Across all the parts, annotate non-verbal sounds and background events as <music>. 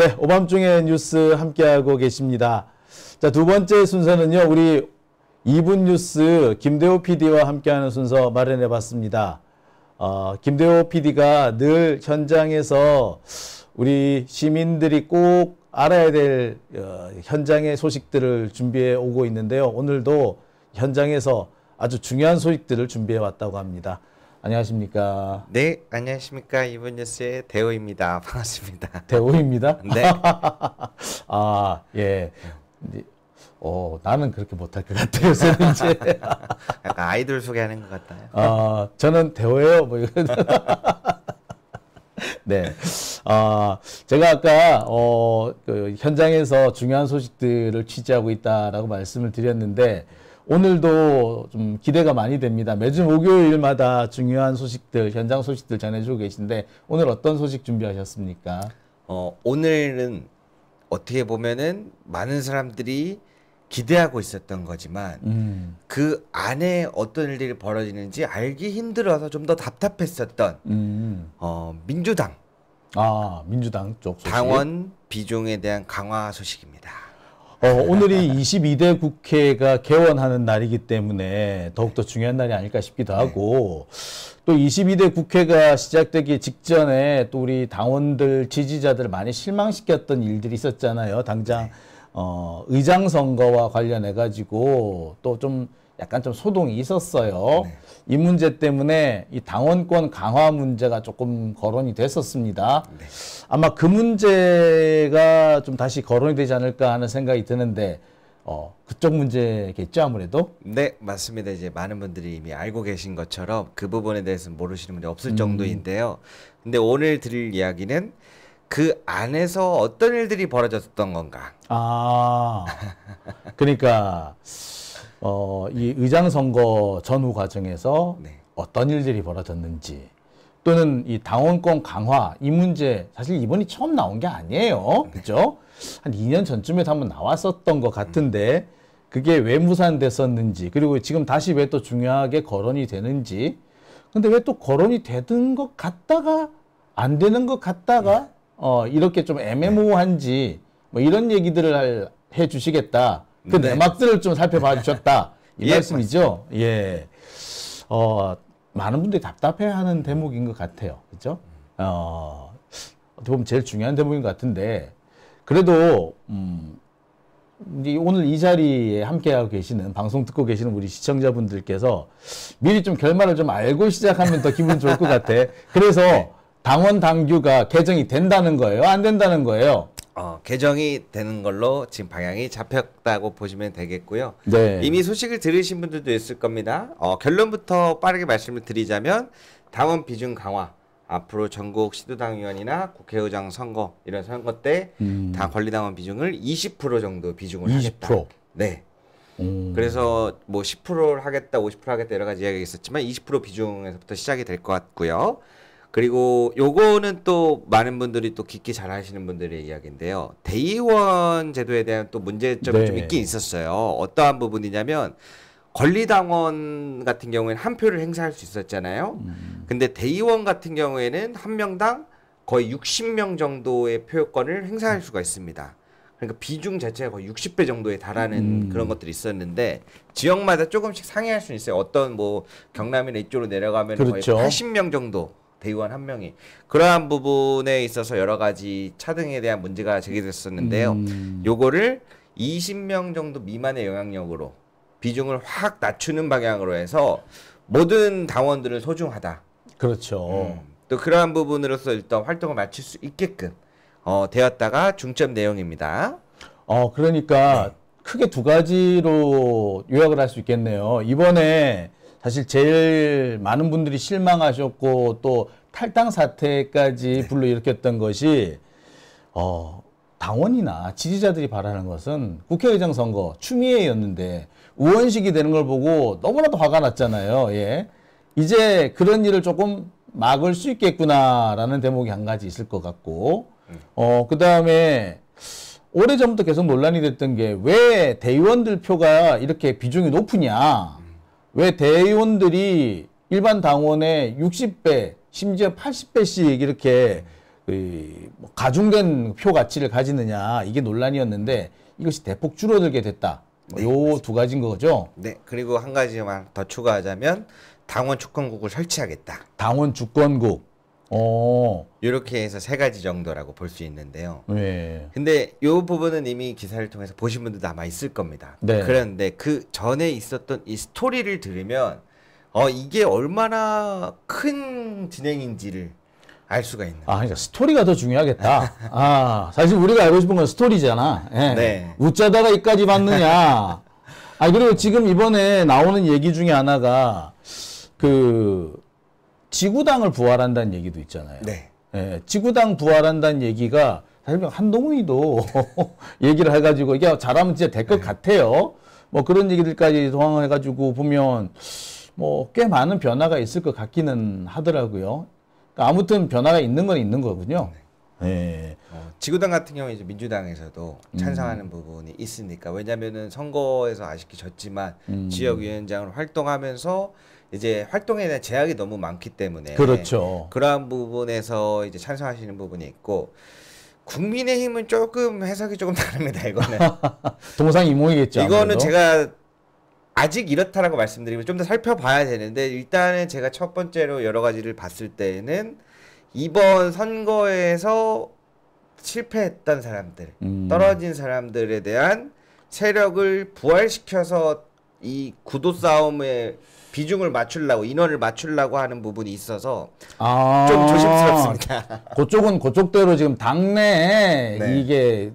네, 오밤중에 뉴스 함께하고 계십니다. 자, 두 번째 순서는요, 우리 2분 뉴스 김대호 PD와 함께하는 순서 마련해 봤습니다. 어, 김대호 PD가 늘 현장에서 우리 시민들이 꼭 알아야 될 어, 현장의 소식들을 준비해 오고 있는데요. 오늘도 현장에서 아주 중요한 소식들을 준비해 왔다고 합니다. 안녕하십니까. 네, 안녕하십니까. 이번 뉴스의 대호입니다. <laughs> 반갑습니다. 대호입니다. 네. <laughs> 아, 예. 어, 나는 그렇게 못할 것 같아요, 저는 이제. <laughs> 약간 아이돌 소개하는 것 같아요. 아, 저는 대호예요. 뭐 이런. 네. 아, 제가 아까 어, 그 현장에서 중요한 소식들을 취재하고 있다라고 말씀을 드렸는데 오늘도 좀 기대가 많이 됩니다. 매주 목요일마다 중요한 소식들, 현장 소식들 전해주고 계신데 오늘 어떤 소식 준비하셨습니까? 어, 오늘은 어떻게 보면은 많은 사람들이 기대하고 있었던 거지만 음. 그 안에 어떤 일이 벌어지는지 알기 힘들어서 좀 더 답답했었던 음. 어, 민주당 아 민주당 쪽 소식. 당원 비중에 대한 강화 소식입니다. 어, 오늘이 22대 국회가 개원하는 날이기 때문에 더욱더 중요한 날이 아닐까 싶기도 네. 하고 또 22대 국회가 시작되기 직전에 또 우리 당원들 지지자들 많이 실망시켰던 일들이 있었잖아요. 당장 네. 어, 의장 선거와 관련해 가지고 또좀 약간 좀 소동이 있었어요. 네. 이 문제 때문에 이 당원권 강화 문제가 조금 거론이 됐었습니다. 네. 아마 그 문제가 좀 다시 거론이 되지 않을까 하는 생각이 드는데 어, 그쪽 문제겠죠 아무래도? 네 맞습니다. 이제 많은 분들이 이미 알고 계신 것처럼 그 부분에 대해서는 모르시는 분이 없을 음. 정도인데요. 근데 오늘 드릴 이야기는 그 안에서 어떤 일들이 벌어졌던 건가? 아 그러니까 어, 이 의장 선거 전후 과정에서 네. 어떤 일들이 벌어졌는지 또는 이 당원권 강화 이 문제 사실 이번이 처음 나온 게 아니에요. 네. 그죠? 한 2년 전쯤에 한번 나왔었던 것 같은데 음. 그게 왜 무산됐었는지 그리고 지금 다시 왜 또 중요하게 거론이 되는지 근데 왜 또 거론이 되는 것 같다가 안 되는 것 같다가 네. 어, 이렇게 좀 애매모호한지 뭐 이런 얘기들을 해 주시겠다. 그 네. 내막들을 좀 살펴봐 주셨다. 이 <laughs> 예, 말씀이죠. 맞습니다. 예. 어, 많은 분들이 답답해하는 대목인 것 같아요. 그죠 어, 어떻게 보면 제일 중요한 대목인 것 같은데 그래도 음, 오늘 이 자리에 함께하고 계시는 방송 듣고 계시는 우리 시청자분들께서 미리 좀 결말을 좀 알고 시작하면 더 기분 좋을 것 같아. 그래서 <laughs> 네. 당원 당규가 개정이 된다는 거예요, 안 된다는 거예요. 어, 개정이 되는 걸로 지금 방향이 잡혔다고 보시면 되겠고요. 네. 이미 소식을 들으신 분들도 있을 겁니다. 어, 결론부터 빠르게 말씀을 드리자면 당원 비중 강화 앞으로 전국 시도당위원이나 국회의장 선거 이런 선거 때다 음. 권리당원 비중을 20% 정도 비중을 20%. 하겠다. 네. 음. 그래서 뭐 10%를 하겠다, 50% 하겠다 여러 가지 이야기가 있었지만 20% 비중에서부터 시작이 될 것 같고요. 그리고 요거는 또 많은 분들이 또 깊게 잘아시는 분들의 이야기인데요. 대의원 제도에 대한 또 문제점이 네. 좀 있긴 있었어요. 어떠한 부분이냐면 권리당원 같은 경우에는 한 표를 행사할 수 있었잖아요. 음. 근데 대의원 같은 경우에는 한 명당 거의 60명 정도의 표권을 행사할 수가 있습니다. 그러니까 비중 자체가 거의 60배 정도에 달하는 음. 그런 것들이 있었는데 지역마다 조금씩 상이할 수 있어요. 어떤 뭐 경남이나 이쪽으로 내려가면 그렇죠. 거의 80명 정도 대의원 한 명이 그러한 부분에 있어서 여러 가지 차등에 대한 문제가 제기됐었는데요. 음. 요거를 20명 정도 미만의 영향력으로 비중을 확 낮추는 방향으로 해서 모든 당원들을 소중하다. 그렇죠. 음. 또 그러한 부분으로서 일단 활동을 마칠 수 있게끔 어, 되었다가 중점 내용입니다. 어, 그러니까 네. 크게 두 가지로 요약을 할 수 있겠네요. 이번에 사실 제일 많은 분들이 실망하셨고 또 탈당 사태까지 네. 불러일으켰던 것이 어, 당원이나 지지자들이 바라는 것은 국회의장 선거 추미애였는데 우원식이 되는 걸 보고 너무나도 화가 났잖아요. 예. 이제 그런 일을 조금 막을 수 있겠구나라는 대목이 한 가지 있을 것 같고 음. 어, 그 다음에 오래전부터 계속 논란이 됐던 게 왜 대의원들 표가 이렇게 비중이 높으냐. 왜 대의원들이 일반 당원의 60배 심지어 80배씩 이렇게 뭐 가중된 표 가치를 가지느냐 이게 논란이었는데 이것이 대폭 줄어들게 됐다. 뭐 네, 요두 가지인 거죠. 네. 그리고 한 가지만 더 추가하자면 당원 주권국을 설치하겠다. 당원 주권국. 어. 이렇게 해서 세 가지 정도라고 볼 수 있는데요. 예. 근데 이 부분은 이미 기사를 통해서 보신 분들도 아마 있을 겁니다. 네. 그런데 그 전에 있었던 이 스토리를 들으면 어 이게 얼마나 큰 진행인지를 알 수가 있는. 아, 그러니까 스토리가 더 중요하겠다. 아, 사실 우리가 알고 싶은 건 스토리잖아. 예. 네. 웃자다가 이까지 봤느냐. 아, 그리고 지금 이번에 나오는 얘기 중에 하나가 그 지구당을 부활한다는 얘기도 있잖아요. 네. 예, 지구당 부활한다는 얘기가 사실 한동훈이도 <laughs> 얘기를 해가지고 이게 잘하면 진짜 될것 네. 같아요. 뭐 그런 얘기들까지 동을해가지고 보면 뭐 꽤 많은 변화가 있을 것 같기는 하더라고요. 그러니까 아무튼 변화가 있는 건 있는 거군요. 네. 예. 어, 지구당 같은 경우에 이제 민주당에서도 음. 찬성하는 음. 부분이 있으니까 왜냐면은 선거에서 아쉽게 졌지만 음. 지역위원장으로 활동하면서 이제 활동에 대한 제약이 너무 많기 때문에 그렇죠. 그러한 부분에서 이제 찬성하시는 부분이 있고 국민의힘은 조금 해석이 조금 <laughs> 다릅니다. 이거는 <laughs> 동상이몽이겠죠. 이거는 아무래도. 제가 아직 이렇다라고 말씀드리면 좀 더 살펴봐야 되는데 일단은 제가 첫 번째로 여러 가지를 봤을 때는 이번 선거에서 실패했던 사람들, 음. 떨어진 사람들에 대한 세력을 부활시켜서 이 구도 싸움에 비중을 맞추려고 인원을 맞추려고 하는 부분이 있어서 아좀 조심스럽습니다. 그쪽은 그쪽대로 지금 당내에 네. 이게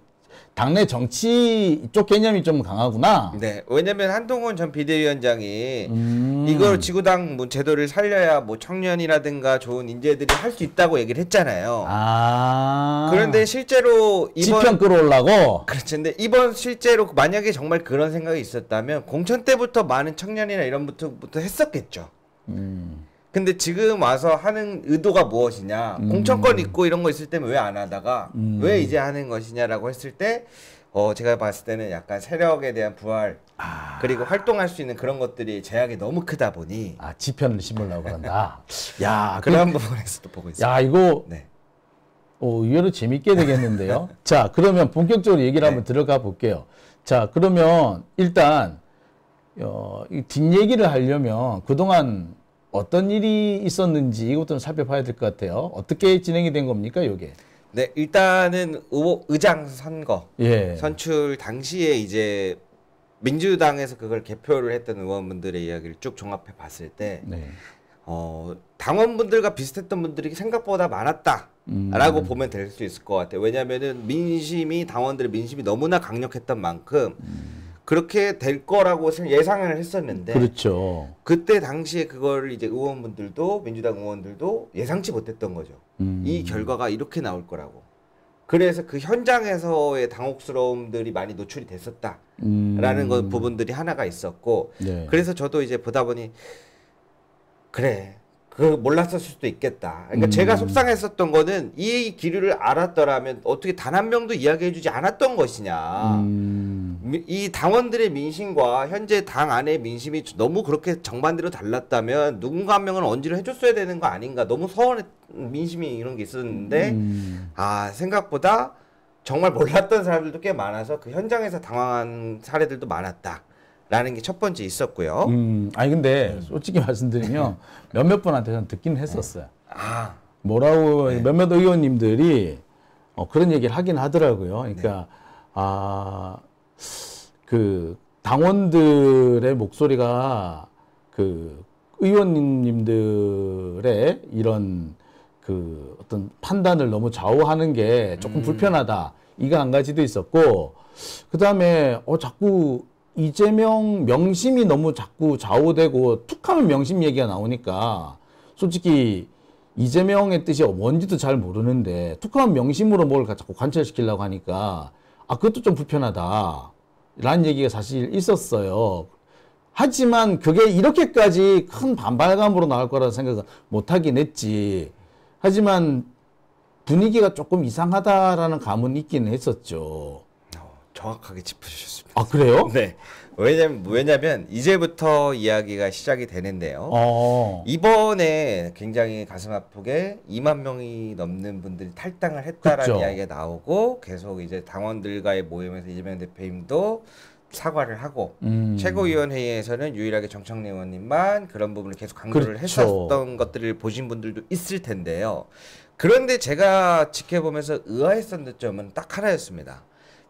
당내 정치 쪽 개념이 좀 강하구나. 네. 왜냐면 한동훈 전 비대위원장이 음. 이걸 지구당 뭐 제도를 살려야 뭐 청년이라든가 좋은 인재들이 할 수 있다고 얘기를 했잖아요. 아. 그런데 실제로 이번 지평 끌어올라고. 그렇죠. 근데 이번 실제로 만약에 정말 그런 생각이 있었다면 공천 때부터 많은 청년이나 이런 부터부터 했었겠죠. 음. 근데 지금 와서 하는 의도가 무엇이냐 음. 공천권 있고 이런 거 있을 때는 왜 안 하다가 음. 왜 이제 하는 것이냐라고 했을 때 어, 제가 봤을 때는 약간 세력에 대한 부활 아. 그리고 활동할 수 있는 그런 것들이 제약이 너무 크다 보니 아 지편을 심으려고 한다. <laughs> 야 그런 그, 음. 부분에서도 보고 있어요. 야 이거 네. 오, 어, 의외로 재밌게 되겠는데요. <laughs> 자 그러면 본격적으로 얘기를 네. 한번 들어가 볼게요. 자 그러면 일단 어, 뒷얘기를 하려면 그동안 어떤 일이 있었는지 이것도 살펴봐야 될 것 같아요. 어떻게 진행이 된 겁니까, 이게? 네, 일단은 의장 선거 예. 선출 당시에 이제 민주당에서 그걸 개표를 했던 의원분들의 이야기를 쭉 종합해 봤을 때 네. 어, 당원분들과 비슷했던 분들이 생각보다 많았다라고 음. 보면 될 수 있을 것 같아요. 왜냐하면은 민심이 당원들의 민심이 너무나 강력했던 만큼 음. 그렇게 될 거라고 예상을 했었는데 그렇죠. 그때 당시에 그걸 이제 의원분들도 민주당 의원들도 예상치 못했던 거죠. 음. 이 결과가 이렇게 나올 거라고. 그래서 그 현장에서의 당혹스러움들이 많이 노출이 됐었다라는 음. 것 부분들이 하나가 있었고 네. 그래서 저도 이제 보다 보니 그래 그 몰랐었을 수도 있겠다. 그러니까 음. 제가 속상했었던 거는 이 기류를 알았더라면 어떻게 단 한 명도 이야기해주지 않았던 것이냐. 음. 이 당원들의 민심과 현재 당 안의 민심이 너무 그렇게 정반대로 달랐다면 누군가 한 명은 언지를 해줬어야 되는 거 아닌가. 너무 서운해 민심이 이런 게 있었는데 음. 아 생각보다 정말 몰랐던 사람들도 꽤 많아서 그 현장에서 당황한 사례들도 많았다. 라는 게 첫 번째 있었고요. 음, 아니 근데 솔직히 말씀드리면 네. 몇몇 분한테 는 듣긴 했었어요. 네. 아. 뭐라고 네. 몇몇 의원님들이 어, 그런 얘기를 하긴 하더라고요. 네. 그러니까 네. 아, 그 당원들의 목소리가 그 의원님들의 이런 그 어떤 판단을 너무 좌우하는 게 조금 음. 불편하다. 이거 한 가지도 있었고 그다음에 어 자꾸 이재명 명심이 너무 자꾸 좌우되고 툭하면 명심 얘기가 나오니까 솔직히 이재명의 뜻이 뭔지도 잘 모르는데 툭하면 명심으로 뭘 자꾸 관철시키려고 하니까 아 그것도 좀 불편하다 라는 얘기가 사실 있었어요. 하지만 그게 이렇게까지 큰 반발감으로 나올 거라는 생각은 못하긴 했지. 하지만 분위기가 조금 이상하다라는 감은 있기는 했었죠. 정확하게 짚으셨습니다. 아 그래요? <laughs> 네. 왜냐면 왜냐면 이제부터 이야기가 시작이 되는데요. 어. 이번에 굉장히 가슴 아프게 2만 명이 넘는 분들이 탈당을 했다라는 그쵸. 그렇죠. 이야기가 나오고 계속 이제 당원들과의 모임에서 이재명 대표님도 사과를 하고 음. 최고위원회에서는 유일하게 정청래 의원님만 그런 부분을 계속 강조를 그렇 했었던 것들을 보신 분들도 있을 텐데요. 그런데 제가 지켜보면서 의아했던 점은 딱 하나였습니다.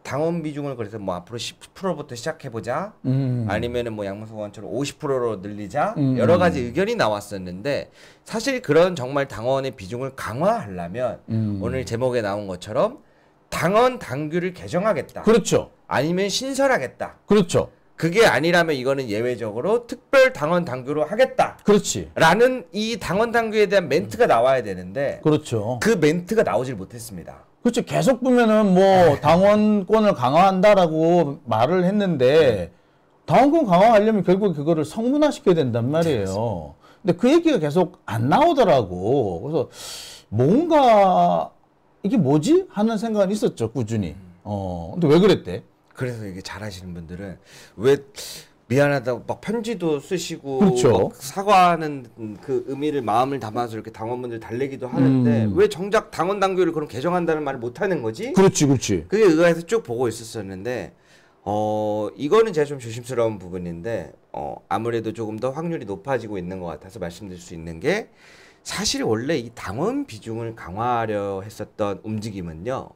당원 비중을 그래서 뭐 앞으로 10%부터 시작해보자 음. 아니면은 뭐 양문석 의원처럼 50%로 늘리자 음, 음. 여러 가지 의견이 나왔었는데 사실 그런 정말 당원의 비중을 강화하려면 음. 오늘 제목에 나온 것처럼 당원 당규를 개정하겠다. 그렇죠. 아니면 신설하겠다. 그렇죠. 그게 아니라면 이거는 예외적으로 특별 당원 당규로 하겠다. 그렇지. 라는 이 당원 당규에 대한 멘트가 나와야 되는데 그렇죠. 그 멘트가 나오질 못했습니다. 그렇죠. 계속 보면은 뭐 네. 당원권을 강화한다라고 말을 했는데 네. 당원권 강화하려면 결국 그거를 성문화시켜야 된단 말이에요. 네, 근데 그 얘기가 계속 안 나오더라고. 그래서 뭔가 이게 뭐지 하는 생각은 있었죠 꾸준히. 음. 어 근데 왜 그랬대? 그래서 이게 잘하시는 분들은 왜 미안하다고 막 편지도 쓰시고 그렇죠. 사과하는 그 의미를 마음을 담아서 이렇게 당원분들 달래기도 하는데 음. 왜 정작 당원 당규를 그럼 개정한다는 말을 못 하는 거지? 그렇지, 그렇지. 그게 의아해서 쭉 보고 있었었는데 어 이거는 제가 좀 조심스러운 부분인데 어 아무래도 조금 더 확률이 높아지고 있는 것 같아서 말씀드릴 수 있는 게 사실 원래 이 당원 비중을 강화하려 했었던 움직임은요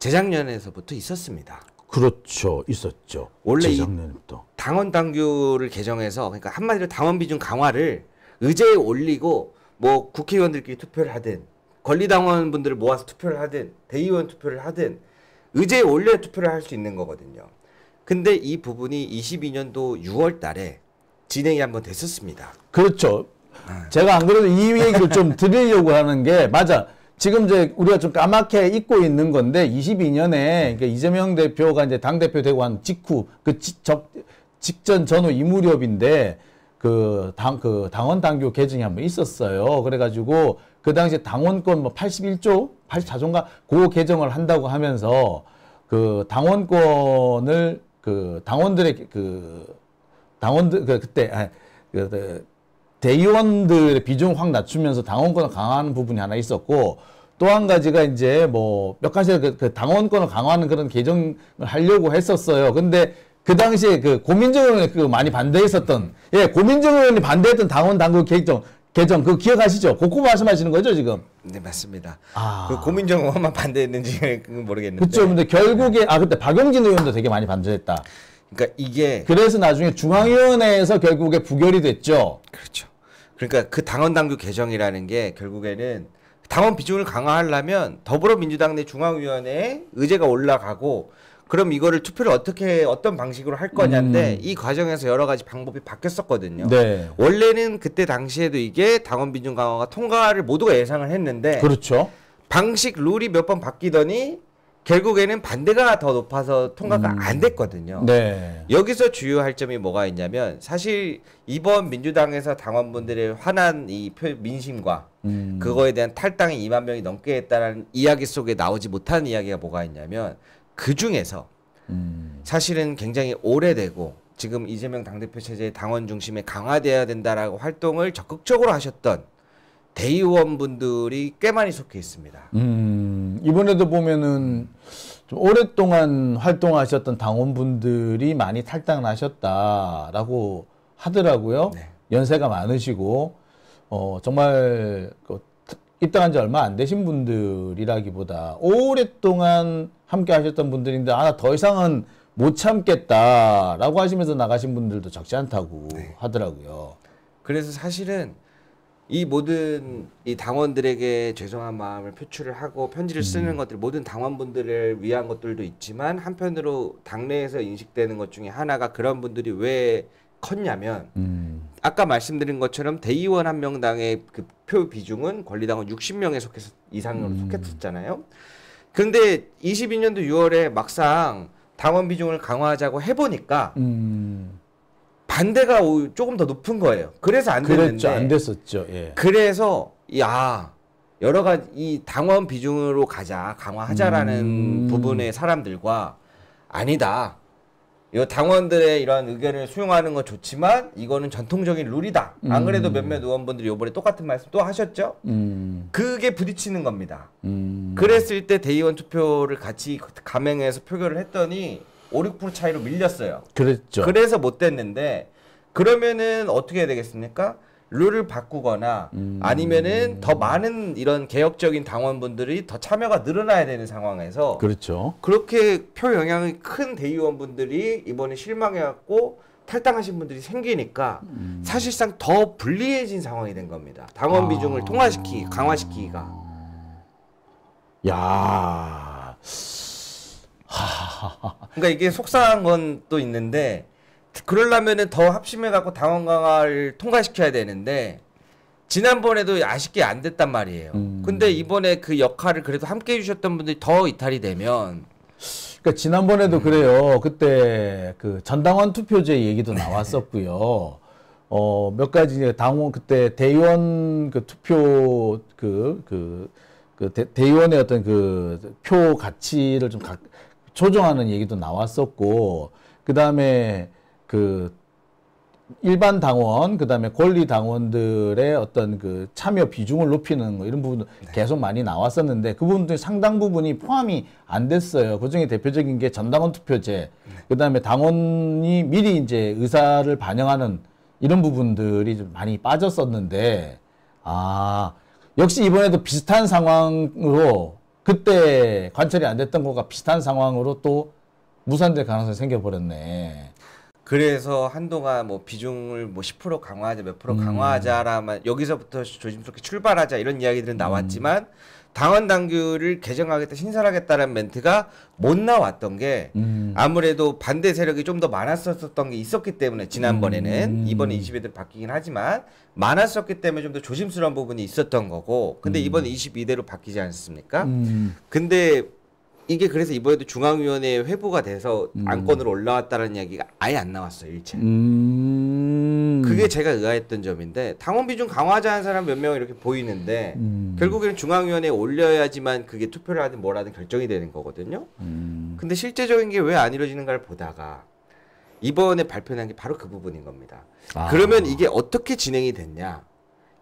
재작년에서부터 있었습니다. 그렇죠. 있었죠. 원래 재작년부터. 당원 당규를 개정해서 그러니까 한마디로 당원 비중 강화를 의제에 올리고 뭐 국회의원들끼리 투표를 하든 권리당원 분들을 모아서 투표를 하든 대의원 투표를 하든 의제에 올려 투표를 할 수 있는 거거든요. 근데 이 부분이 22년도 6월 달에 진행이 한 번 됐었습니다. 그렇죠. 네. 제가 안 그래도 이 얘기를 좀 드리려고 하는 게 맞아. 지금 이제 우리가 좀 까맣게 잊고 있는 건데 22년에 그러니까 이재명 대표가 이제 당 대표 되고 한 직후 그 직, 적, 직전 전후 이 무렵인데 그 당 그 당원 그 당규 개정이 한번 있었어요. 그래가지고 그 당시 당원권 뭐 81조 84조인가 그 개정을 한다고 하면서 그 당원권을 그 당원들의 그 당원들 그 그때 아, 그, 그 대의원들의 비중 을확 낮추면서 당원권을 강화하는 부분이 하나 있었고 또 한 가지가 이제 뭐 몇 가지 그, 그 당원권을 강화하는 그런 개정을 하려고 했었어요. 근데 그 당시에 그 고민정 의원이 그 많이 반대했었던 예 고민정 의원이 반대했던 당원 당국 개정 개정 그 기억하시죠? 고거 말씀하시는 거죠 지금? 네 맞습니다. 아. 그 고민정 의원만 <laughs> 반대했는지 모르겠는데. 그렇죠. 근데 결국에 아 그때 박영진 의원도 되게 많이 반대했다. 그러니까 이게 그래서 나중에 중앙위원회에서 결국에 부결이 됐죠. 그렇죠. 그러니까 그당헌 당규 개정이라는 게 결국에는 당원 비중을 강화하려면 더불어민주당 내 중앙위원회에 의제가 올라가고 그럼 이거를 투표를 어떻게 어떤 방식으로 할 거냐인데 음. 이 과정에서 여러 가지 방법이 바뀌었었거든요. 네. 원래는 그때 당시에도 이게 당원 비중 강화가 통과를 모두가 예상을 했는데 그렇죠. 방식 룰이 몇 번 바뀌더니 결국에는 반대가 더 높아서 통과가 음. 안 됐거든요. 네. 여기서 주요할 점이 뭐가 있냐면 사실 이번 민주당에서 당원분들의 화난 이 표, 민심과 음. 그거에 대한 탈당이 2만 명이 넘게 했다라는 이야기 속에 나오지 못한 이야기가 뭐가 있냐면 그 중에서 음. 사실은 굉장히 오래되고 지금 이재명 당대표 체제의 당원 중심에 강화되어야 된다라고 활동을 적극적으로 하셨던 대의원분들이 꽤 많이 속해 있습니다. 음, 이번에도 보면은 좀 오랫동안 활동하셨던 당원분들이 많이 탈당하셨다라고 하더라고요. 네. 연세가 많으시고 어, 정말 그, 입당한 지 얼마 안 되신 분들이라기보다 오랫동안 함께 하셨던 분들인데 아, 더 이상은 못 참겠다라고 하시면서 나가신 분들도 적지 않다고 네. 하더라고요. 그래서 사실은 이 모든 이 당원들에게 죄송한 마음을 표출을 하고 편지를 음. 쓰는 음. 것들 모든 당원분들을 위한 것들도 있지만 한편으로 당내에서 인식되는 것 중에 하나가 그런 분들이 왜 컸냐면 음. 아까 말씀드린 것처럼 대의원 한 명당의 그 표 비중은 권리당원 60명에 속해서 이상으로 음. 속했었잖아요. 근데 22년도 6월에 막상 당원 비중을 강화하자고 해보니까 음. 반대가 조금 더 높은 거예요. 그래서 안 그랬죠, 됐는데. 안 됐었죠. 예. 그래서 야 여러 가지 이 당원 비중으로 가자 강화하자라는 음... 부분의 사람들과 아니다. 이 당원들의 이런 의견을 수용하는 건 좋지만 이거는 전통적인 룰이다. 음... 안 그래도 음. 몇몇 의원분들이 요번에 똑같은 말씀 또 하셨죠. 음... 그게 부딪히는 겁니다. 음. 그랬을 때 대의원 투표를 같이 감행해서 표결을 했더니 5, 6% 차이로 밀렸어요. 그랬죠. 그래서 못 됐는데 그러면은 어떻게 해야 되겠습니까? 룰을 바꾸거나 음. 아니면은 더 많은 이런 개혁적인 당원분들이 더 참여가 늘어나야 되는 상황에서 그렇죠. 그렇게 표 영향이 큰 대의원분들이 이번에 실망해갖고 탈당하신 분들이 생기니까 음. 사실상 더 불리해진 상황이 된 겁니다. 당원 아. 비중을 통화시키 강화시키기가. 야. <laughs> 그러니까 이게 속상한 건 또 있는데 그러려면은 더 합심해 갖고 당원 강화를 통과시켜야 되는데 지난번에도 아쉽게 안 됐단 말이에요. 음. 근데 이번에 그 역할을 그래도 함께 해주셨던 분들이 더 이탈이 되면 그러니까 지난번에도 음. 그래요. 그때 그 전당원 투표제 얘기도 나왔었고요. <laughs> 어, 몇 가지 당원 그때 대의원 그 투표 그, 그, 그 대, 의원의 어떤 그 표 가치를 좀각 조정하는 얘기도 나왔었고 그다음에 그 일반 당원, 그다음에 권리 당원들의 어떤 그 참여 비중을 높이는 거 뭐 이런 부분도 네. 계속 많이 나왔었는데 그 부분들 상당 부분이 포함이 안 됐어요. 그중에 대표적인 게 전당원 투표제, 네. 그다음에 당원이 미리 이제 의사를 반영하는 이런 부분들이 좀 많이 빠졌었는데 아 역시 이번에도 비슷한 상황으로 그때 관철이 안 됐던 것과 비슷한 상황으로 또 무산될 가능성이 생겨버렸네. 그래서 한동안 뭐 비중을 뭐 10% 강화하자 몇 프로 음. 강화하자라만 여기서부터 조심스럽게 출발하자 이런 이야기들은 나왔지만 음. 당원 당규를 개정하겠다 신설하겠다는 멘트가 못 나왔던 게 음. 아무래도 반대 세력이 좀 더 많았었던 게 있었기 때문에 지난번에는 음. 이번에 2 2대로 바뀌긴 하지만 많았었기 때문에 좀 더 조심스러운 부분이 있었던 거고 근데 음. 이번에 22대로 바뀌지 않습니까? 음. 근데 이게 그래서 이번에도 중앙위원회 회부가 돼서 음. 안건으로 올라왔다는 이야기가 아예 안 나왔어요 일체. 음... 그게 제가 의아했던 점인데 당원 비중 강화하자는 사람 몇 명 이렇게 보이는데 음. 결국에는 중앙위원회에 올려야지만 그게 투표를 하든 뭐라든 결정이 되는 거거든요. 음. 근데 실제적인 게 왜 안 이루어지는가를 보다가 이번에 발표한게 바로 그 부분인 겁니다. 아. 그러면 이게 어떻게 진행이 됐냐?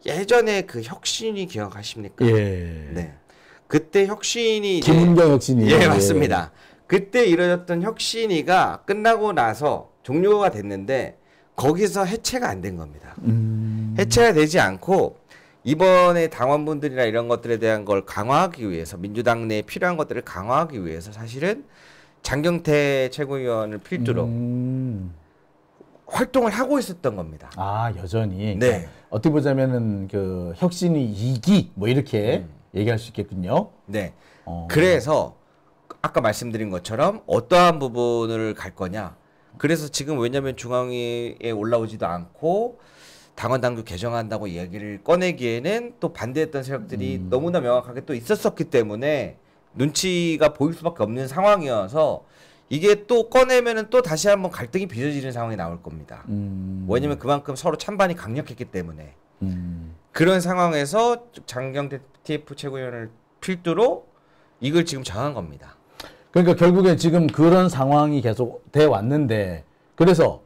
예전에 그 혁신이 기억하십니까? 예. 네. 그때 혁신이 네. 김은경 혁신이 예 맞습니다. 예. 그때 이루어졌던 혁신이가 끝나고 나서 종료가 됐는데 거기서 해체가 안 된 겁니다. 음... 해체가 되지 않고 이번에 당원분들이나 이런 것들에 대한 걸 강화하기 위해서 민주당 내에 필요한 것들을 강화하기 위해서 사실은 장경태 최고위원을 필두로 음... 활동을 하고 있었던 겁니다. 아 여전히. 네. 그러니까 어떻게 보자면은 그 혁신이 이기 뭐 이렇게 음. 얘기할 수 있겠군요. 네. 어... 그래서 아까 말씀드린 것처럼 어떠한 부분을 갈 거냐. 그래서 지금 왜냐면 중앙위에 올라오지도 않고 당원 당규 개정한다고 얘기를 꺼내기에는 또 반대했던 세력들이 음. 너무나 명확하게 또 있었었기 때문에 눈치가 보일 수밖에 없는 상황이어서 이게 또 꺼내면은 또 다시 한번 갈등이 빚어지는 상황이 나올 겁니다. 음. 왜냐면 그만큼 서로 찬반이 강력했기 때문에 음. 그런 상황에서 장경태 TF 최고위원을 필두로 이걸 지금 정한 겁니다. 그러니까 결국에 지금 그런 상황이 계속 돼 왔는데 그래서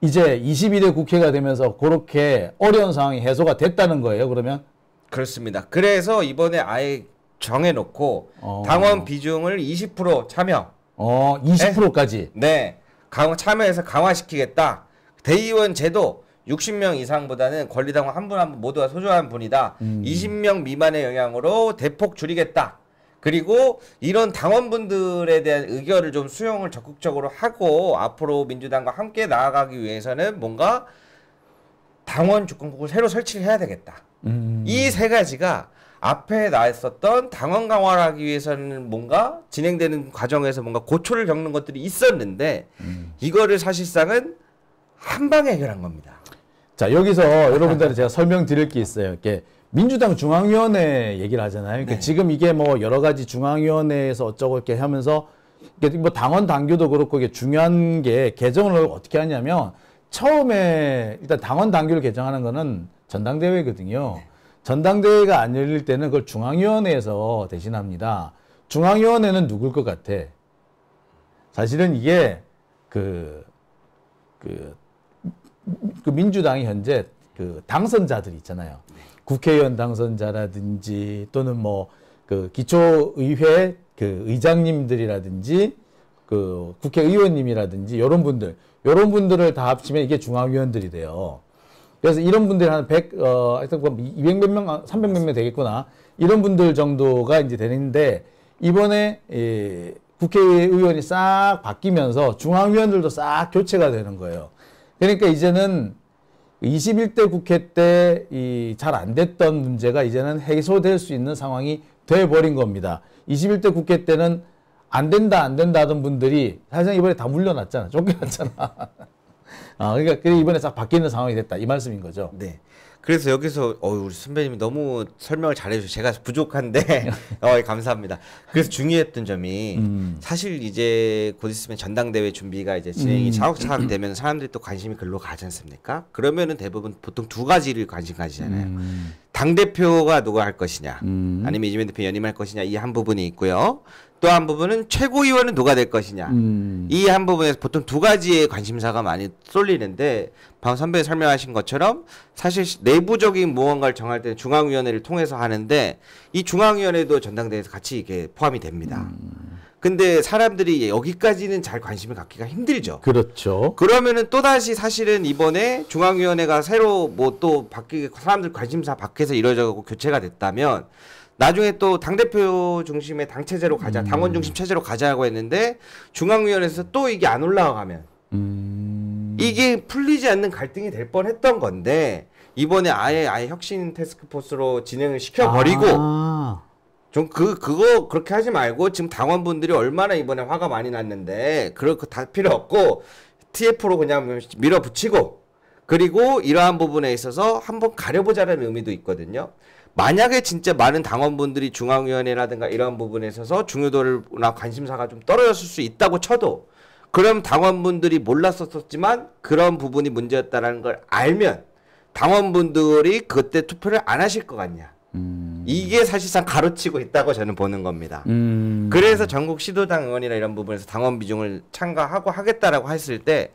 이제 22대 국회가 되면서 그렇게 어려운 상황이 해소가 됐다는 거예요, 그러면? 그렇습니다. 그래서 이번에 아예 정해놓고 어. 당원 비중을 20% 참여. 어, 20%까지? 네. 네. 강 참여해서 강화시키겠다. 대의원 제도 60명 이상보다는 권리당원 한 분 한 분 모두가 소중한 분이다. 음. 20명 미만의 영향으로 대폭 줄이겠다. 그리고 이런 당원분들에 대한 의견을 좀 수용을 적극적으로 하고 앞으로 민주당과 함께 나아가기 위해서는 뭔가 당원 주권국을 새로 설치를 해야 되겠다. 음. 이세 가지가 앞에 나왔었던 당원 강화를 하기 위해서는 뭔가 진행되는 과정에서 뭔가 고초를 겪는 것들이 있었는데 음. 이거를 사실상은 한 방에 해결한 겁니다. 자 여기서 여러분들한테 제가 설명드릴 게 있어요. 이렇게 민주당 중앙위원회 얘기를 하잖아요. 그러니까 네. 지금 이게 뭐 여러 가지 중앙위원회에서 어쩌고 이렇게 하면서 뭐 당원 당규도 그렇고 이게 중요한 게 개정을 어떻게 하냐면 처음에 일단 당원 당규를 개정하는 거는 전당대회거든요. 네. 전당대회가 안 열릴 때는 그걸 중앙위원회에서 대신합니다. 중앙위원회는 누굴 것 같아? 사실은 이게 그, 그, 그 민주당이 현재 그 당선자들 있잖아요. 국회의원 당선자라든지 또는 뭐 그 기초의회 그 의장님들이라든지 그 국회의원님이라든지 이런 분들 이런 분들을 다 합치면 이게 중앙위원들이 돼요. 그래서 이런 분들이 한 100, 어, 하여튼 200 몇 명, 300 몇 명 되겠구나. 이런 분들 정도가 이제 되는데, 이번에, 예, 국회의원이 싹 바뀌면서 중앙위원들도 싹 교체가 되는 거예요. 그러니까 이제는 21대 국회 때 이 잘 안 됐던 문제가 이제는 해소될 수 있는 상황이 돼버린 겁니다. 21대 국회 때는 안 된다 안 된다 하던 분들이 사실상 이번에 다 물려났잖아 쫓겨났잖아. <laughs> 아 그러니까 이번에 싹 바뀌는 상황이 됐다 이 말씀인 거죠. 네. 그래서 여기서 어 우리 선배님이 너무 설명을 잘해주셔 서 제가 부족한데 <laughs> 어 감사합니다. 그래서 중요했던 점이 음. 사실 이제 곧 있으면 전당대회 준비가 이제 진행이 음. 차곡차곡 되면 사람들이 또 관심이 글로 가지 않습니까? 그러면은 대부분 보통 두 가지를 관심 가지잖아요. 음. 당 대표가 누가 할 것이냐, 음. 아니면 이재명 대표 연임할 것이냐 이 한 부분이 있고요. 또한 부분은 최고위원은 누가 될 것이냐. 음. 이한 부분에서 보통 두 가지의 관심사가 많이 쏠리는데 방 선배 설명하신 것처럼 사실 내부적인 무언가를 정할 때는 중앙위원회를 통해서 하는데 이 중앙위원회도 전당대회에서 같이 이게 렇 포함이 됩니다. 음. 근데 사람들이 여기까지는 잘 관심을 갖기가 힘들죠. 그렇죠. 그러면은 또다시 사실은 이번에 중앙위원회가 새로 뭐 또 바뀌게 사람들 관심사 밖에서 이루어져고 갖 교체가 됐다면 나중에 또 당대표 중심의 당 체제로 가자, 음. 당원 중심 체제로 가자고 했는데 중앙위원회에서 또 이게 안 올라가면 음. 이게 풀리지 않는 갈등이 될 뻔했던 건데 이번에 아예 아예 혁신 테스크포스로 진행을 시켜 버리고 아. 좀그 그거 그렇게 하지 말고 지금 당원분들이 얼마나 이번에 화가 많이 났는데 그럴게다 필요 없고 TF로 그냥 밀어붙이고 그리고 이러한 부분에 있어서 한번 가려보자는 의미도 있거든요. 만약에 진짜 많은 당원분들이 중앙위원회라든가 이런 부분에 있어서 중요도나 관심사가 좀 떨어졌을 수 있다고 쳐도 그럼 당원분들이 몰랐었지만 그런 부분이 문제였다라는 걸 알면 당원분들이 그때 투표를 안 하실 것 같냐. 음. 이게 사실상 가로치고 있다고 저는 보는 겁니다. 음. 그래서 전국 시도당 의원이나 이런 부분에서 당원 비중을 참가하고 하겠다라고 했을 때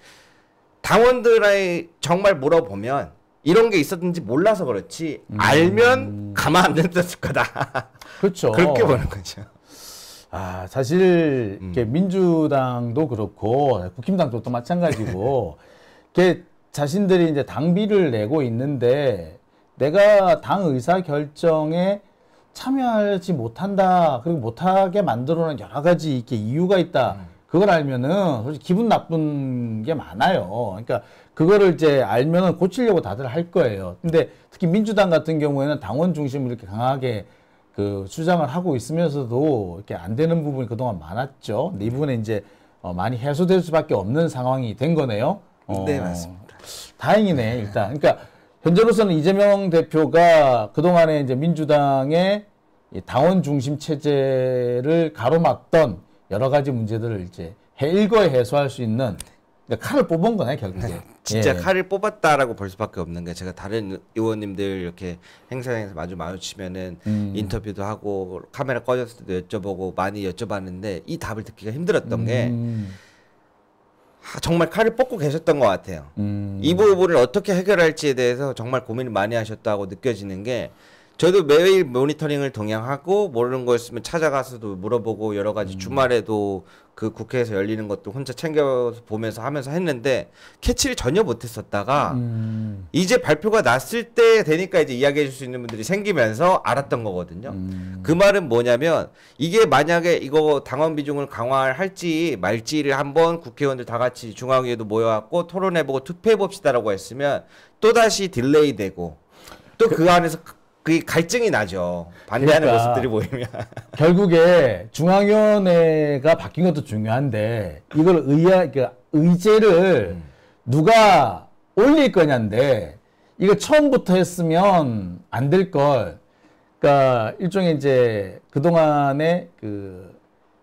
당원들의 정말 물어보면 이런 게 있었는지 몰라서 그렇지 음. 알면 가만 안 냈을 거다. <laughs> 그렇죠. 그렇게 보는 거죠. 아 사실 음. 민주당도 그렇고 국힘당도 또 마찬가지고 <laughs> 이게 자신들이 이제 당비를 내고 있는데 내가 당 의사 결정에 참여하지 못한다 그리고 못하게 만들어놓은 여러 가지 이렇게 이유가 있다. 음. 그걸 알면은 솔직히 기분 나쁜 게 많아요. 그러니까 그거를 이제 알면은 고치려고 다들 할 거예요. 근데 특히 민주당 같은 경우에는 당원 중심으로 이렇게 강하게 그 주장을 하고 있으면서도 이렇게 안 되는 부분이 그동안 많았죠. 근데 이분에 이제 어 많이 해소될 수밖에 없는 상황이 된 거네요. 어 네, 맞습니다. 다행이네, 네. 일단. 그러니까 현재로서는 이재명 대표가 그동안에 이제 민주당의 당원 중심 체제를 가로막던 여러 가지 문제들을 이제 일거에 해소할 수 있는 그러니까 칼을 뽑은 거네 결국에. 네. 진짜 예. 칼을 뽑았다라고 볼 수밖에 없는 게 제가 다른 의원님들 이렇게 행사장에서 마주 마주치면은 음. 인터뷰도 하고 카메라 꺼졌을 때도 여쭤보고 많이 여쭤봤는데 이 답을 듣기가 힘들었던 음. 게 아, 정말 칼을 뽑고 계셨던 것 같아요. 음. 이 부분을 어떻게 해결할지에 대해서 정말 고민을 많이 하셨다고 느껴지는 게 저도 매일 모니터링을 동향하고 모르는 거 있으면 찾아가서도 물어보고 여러 가지 음. 주말에도 그 국회에서 열리는 것도 혼자 챙겨 보면서 하면서 했는데 캐치를 전혀 못했었다가 음. 이제 발표가 났을 때 되니까 이제 이야기해 줄 수 있는 분들이 생기면서 알았던 거거든요. 음. 그 말은 뭐냐면 이게 만약에 이거 당원 비중을 강화할지 말지를 한번 국회의원들 다 같이 중앙위에도 모여갖고 토론해보고 투표해 봅시다라고 했으면 또 다시 딜레이되고 또그 그 안에서 그 갈증이 나죠. 반대하는 그러니까 모습들이 보이면. <laughs> 결국에 중앙위원회가 바뀐 것도 중요한데 이걸 의야 그 의제를 누가 올릴 거냐인데 이거 처음부터 했으면 안 될 걸. 그러니까 일종의 이제 그동안에그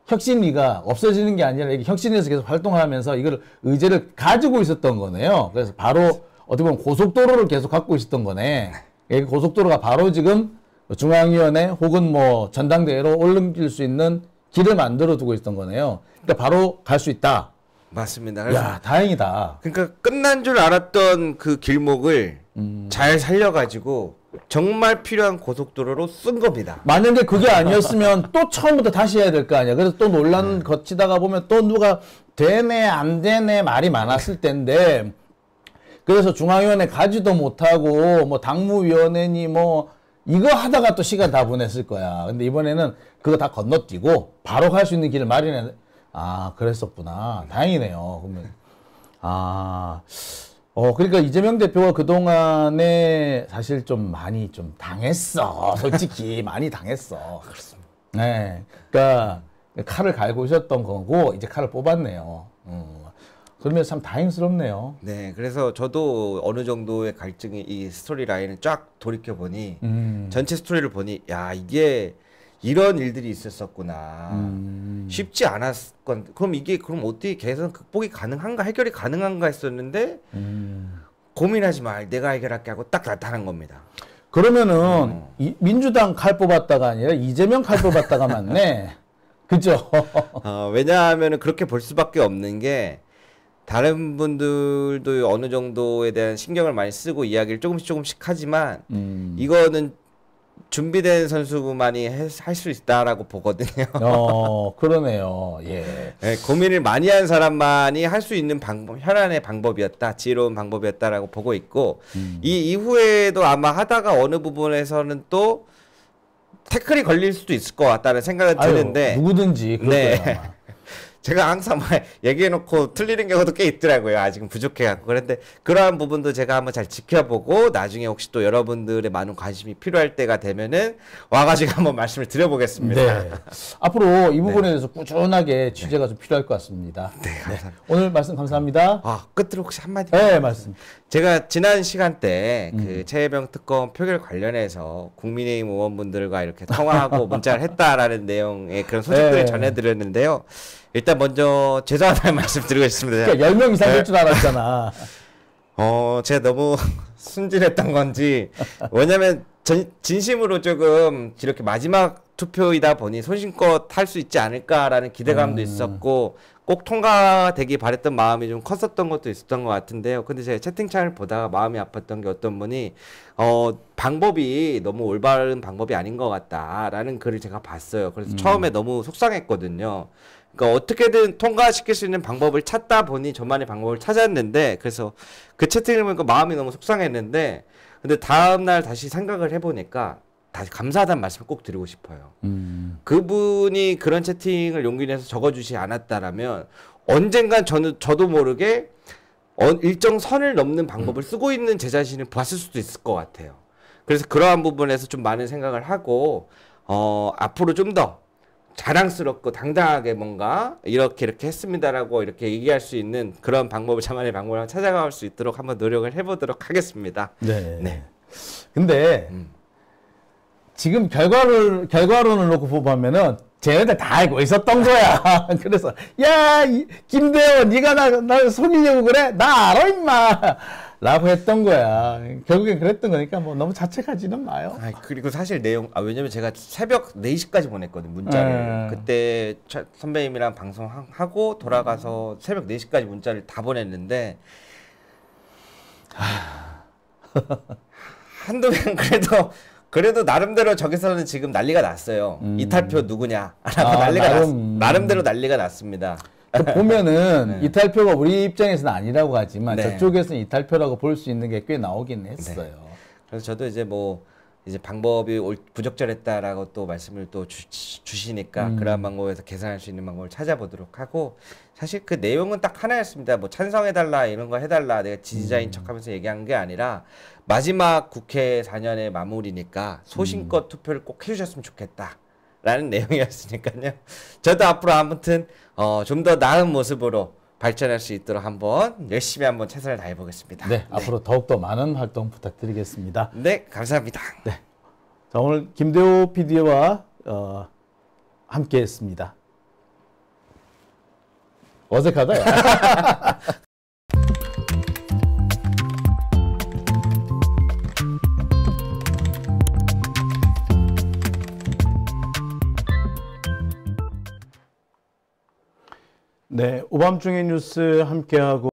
혁신위가 없어지는 게 아니라 이게 혁신위에서 계속 활동하면서 이걸 의제를 가지고 있었던 거네요. 그래서 바로 어떻게 보면 고속도로를 계속 갖고 있었던 거네. 예, 그 고속도로가 바로 지금 중앙위원회 혹은 뭐 전당대회로 올림길 수 있는 길을 만들어 두고 있던 거네요. 그러니까 바로 갈 수 있다. 맞습니다. 야, 다행이다. 그러니까 끝난 줄 알았던 그 길목을 음... 잘 살려가지고 정말 필요한 고속도로로 쓴 겁니다. 만약에 그게 아니었으면 <laughs> 또 처음부터 다시 해야 될 거 아니야. 그래서 또 논란 음. 거치다가 보면 또 누가 되네 안 되네 말이 많았을 텐데 그래서 중앙위원회 가지도 못하고 뭐 당무위원회니 뭐 이거 하다가 또 시간 다 보냈을 거야. 근데 이번에는 그거 다 건너뛰고 바로 갈 수 있는 길을 마련해. 아 그랬었구나. 다행이네요. 그러면 아. 어, 그러니까 이재명 대표가 그동안에 사실 좀 많이 좀 당했어. 솔직히 <laughs> 많이 당했어. 아, 그렇습니다. 네. 그러니까 칼을 갈고 있었던 거고, 이제 칼을 뽑았네요. 음. 그러면참 다행스럽네요. 네, 그래서 저도 어느 정도의 갈증이 이 스토리 라인을 쫙 돌이켜 보니 음. 전체 스토리를 보니 야 이게 이런 일들이 있었었구나. 음. 쉽지 않았건 을 그럼 이게 그럼 어떻게 개선 극복이 가능한가 해결이 가능한가 했었는데 음. 고민하지 말 내가 해결할게 하고 딱 나타난 겁니다. 그러면은 어. 이, 민주당 칼 뽑았다가 아니라 이재명 칼 뽑았다가 맞네. <laughs> 그죠? 어, 왜냐하면 그렇게 볼 수밖에 없는 게 다른 분들도 어느 정도에 대한 신경을 많이 쓰고 이야기를 조금씩 조금씩 하지만 음. 이거는 준비된 선수만이 할 수 있다라고 보거든요. <laughs> 어, 그러네요. 예. 네, 고민을 많이 한 사람만이 할 수 있는 방법, 현안의 방법이었다, 지혜로운 방법이었다라고 보고 있고, 음. 이 이후에도 아마 하다가 어느 부분에서는 또 태클이 걸릴 수도 있을 것 같다는 생각은 드는데. 누구든지. 네. 제가 항상 막 <laughs> 얘기해놓고 틀리는 경우도 꽤 있더라고요. 아직은 부족해갖고. 그런데 그러한 부분도 제가 한번 잘 지켜보고 나중에 혹시 또 여러분들의 많은 관심이 필요할 때가 되면은 와가지고 <laughs> 한번 말씀을 드려보겠습니다. 네. 앞으로 이 네. 부분에 대해서 꾸준하게 취재가 네. 좀 필요할 것 같습니다. 네, 네, 감사합니다. 오늘 말씀 감사합니다. 아, 끝으로 혹시 한마디? 네, 말씀. 제가 지난 시간 때그 음. 그 최혜병 특검 표결 관련해서 국민의힘 의원분들과 이렇게 통화하고 <laughs> 문자를 했다라는 내용의 그런 소식들을 네. 전해드렸는데요. 일단 일단 먼저 죄송하다는 <laughs> 말씀 드리겠습니다. 그러니까 10명 이상 될줄 네. 알았잖아. <laughs> 어, 제가 너무 <laughs> 순진했던 건지 왜냐면 전, 진심으로 조금 이렇게 마지막 투표이다 보니 손심껏 할 수 있지 않을까라는 기대감도 음. 있었고 꼭 통과되기 바랬던 마음이 좀 컸었던 것도 있었던 것 같은데요. 근데 제가 채팅창을 보다가 마음이 아팠던 게 어떤 분이 어 방법이 너무 올바른 방법이 아닌 것 같다라는 글을 제가 봤어요. 그래서 음. 처음에 너무 속상했거든요. 그러니까 어떻게든 통과시킬 수 있는 방법을 찾다 보니 저만의 방법을 찾았는데 그래서 그 채팅을 보니까 마음이 너무 속상했는데 근데 다음 날 다시 생각을 해보니까 다시 감사하다는 말씀을 꼭 드리고 싶어요. 음. 그분이 그런 채팅을 용기 내서 적어주지 않았다라면 언젠간 저는 저도 모르게 어, 일정 선을 넘는 방법을 음. 쓰고 있는 제 자신을 봤을 수도 있을 것 같아요. 그래서 그러한 부분에서 좀 많은 생각을 하고 어, 앞으로 좀더 자랑스럽고 당당하게 뭔가 이렇게 이렇게 했습니다라고 이렇게 얘기할 수 있는 그런 방법을 자만의 방법을 찾아갈 수 있도록 한번 노력을 해보도록 하겠습니다. 네. 네. 근데 음. 지금 결과를 결과론을 놓고 보면은 쟤네들 다 알고 있었던 거야. <laughs> 그래서 야 김대원 네가 나나 속이려고 그래? 나 알아 임마. 라고 했던 거야. 결국엔 그랬던 거니까 뭐 너무 자책하지는 마요. 아, 그리고 사실 내용, 아, 왜냐면 제가 새벽 4시까지 보냈거든, 문자를. 네. 그때 선배님이랑 방송하고 돌아가서 새벽 4시까지 문자를 다 보냈는데, 하... <laughs> 한두명 그래도, 그래도 나름대로 저기서는 지금 난리가 났어요. 음. 이탈표 누구냐? 라고 아, 난리가 나름... 났, 나름대로 난리가 났습니다. 그 보면은 네. 이탈표가 우리 입장에서는 아니라고 하지만 네. 저쪽에서는 이탈표라고 볼 수 있는 게 꽤 나오긴 네. 했어요. 네. 그래서 저도 이제 뭐 이제 방법이 부적절했다라고 또 말씀을 또 주, 시니까 음. 그러한 방법에서 계산할 수 있는 방법을 찾아보도록 하고 사실 그 내용은 딱 하나였습니다. 뭐 찬성해달라 이런 거 해달라 내가 지지자인 음. 척하면서 얘기한 게 아니라 마지막 국회 4년의 마무리니까 소신껏 음. 투표를 꼭 해주셨으면 좋겠다. 라는 <laughs> 내용이었으니까요. 저도 앞으로 아무튼 어, 좀 더 나은 모습으로 발전할 수 있도록 한번 열심히 한번 최선을 다해 보겠습니다. 네, 네, 앞으로 더욱더 많은 활동 부탁드리겠습니다. 네, 감사합니다. 네. 자, 오늘 김대호 PD와 어, 함께 했습니다. 어색하다. <laughs> 네, 오밤중에 뉴스 함께하고